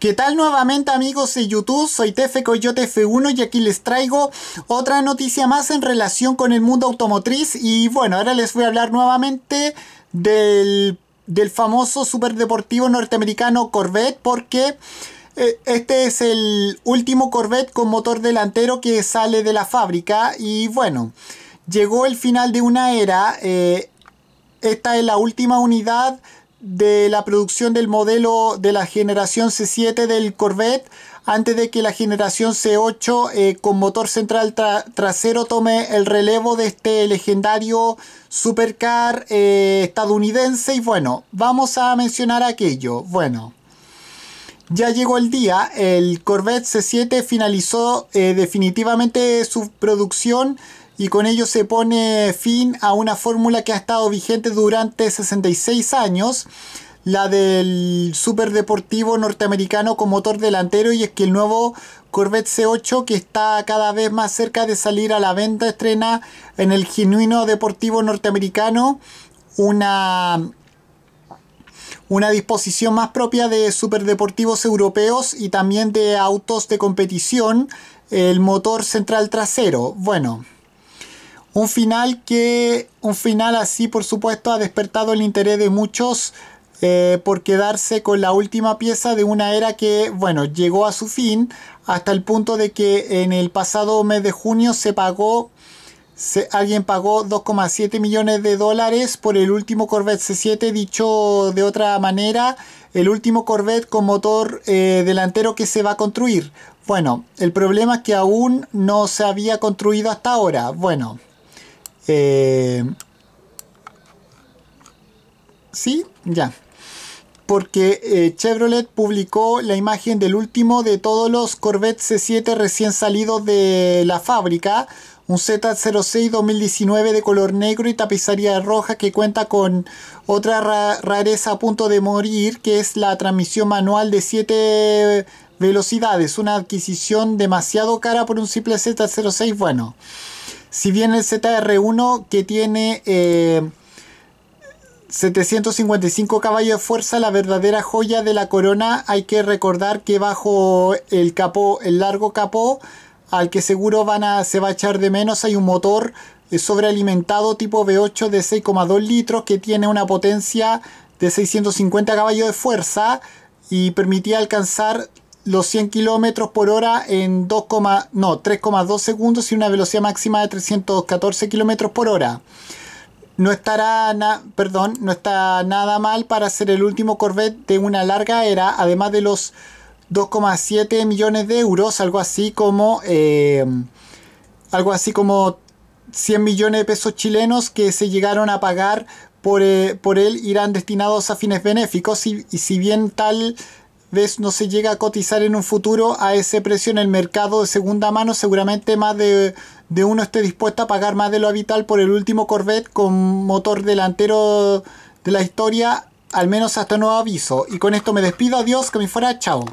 ¿Qué tal nuevamente amigos de YouTube? Soy Tefe Coyote F1 y aquí les traigo otra noticia más en relación con el mundo automotriz y bueno, ahora les voy a hablar nuevamente del, del famoso superdeportivo norteamericano Corvette porque eh, este es el último Corvette con motor delantero que sale de la fábrica y bueno, llegó el final de una era, eh, esta es la última unidad de la producción del modelo de la generación C7 del Corvette antes de que la generación C8 eh, con motor central trasero tome el relevo de este legendario supercar eh, estadounidense. Y bueno, vamos a mencionar aquello. Bueno, ya llegó el día, el Corvette C7 finalizó eh, definitivamente su producción y con ello se pone fin a una fórmula que ha estado vigente durante 66 años, la del superdeportivo norteamericano con motor delantero y es que el nuevo Corvette C8 que está cada vez más cerca de salir a la venta estrena en el genuino deportivo norteamericano una una disposición más propia de superdeportivos europeos y también de autos de competición, el motor central trasero. Bueno, un final que, un final así por supuesto ha despertado el interés de muchos eh, por quedarse con la última pieza de una era que, bueno, llegó a su fin hasta el punto de que en el pasado mes de junio se pagó, alguien pagó 2,7 millones de dólares por el último Corvette C7, dicho de otra manera, el último Corvette con motor eh, delantero que se va a construir. Bueno, el problema es que aún no se había construido hasta ahora. Bueno, eh, sí, ya. Porque eh, Chevrolet publicó la imagen del último de todos los Corvette C7 recién salidos de la fábrica. Un Z06 2019 de color negro y tapizaría roja que cuenta con otra rareza a punto de morir, que es la transmisión manual de 7 velocidades. Una adquisición demasiado cara por un simple Z06. Bueno. Si bien el ZR1 que tiene 755 eh, caballos de fuerza, la verdadera joya de la corona, hay que recordar que bajo el capó, el largo capó, al que seguro van a, se va a echar de menos, hay un motor eh, sobrealimentado tipo V8 de 6,2 litros que tiene una potencia de 650 caballos de fuerza y permitía alcanzar los 100 kilómetros por hora en 2, no, 3,2 segundos y una velocidad máxima de 314 kilómetros por hora. No estará, perdón, no está nada mal para ser el último Corvette de una larga era, además de los 2,7 millones de euros, algo así como eh, algo así como 100 millones de pesos chilenos que se llegaron a pagar por, eh, por él irán destinados a fines benéficos y si bien tal ves no se llega a cotizar en un futuro a ese precio en el mercado de segunda mano, seguramente más de, de uno esté dispuesto a pagar más de lo habitual por el último Corvette con motor delantero de la historia, al menos hasta nuevo aviso. Y con esto me despido, adiós, que me fuera, chao.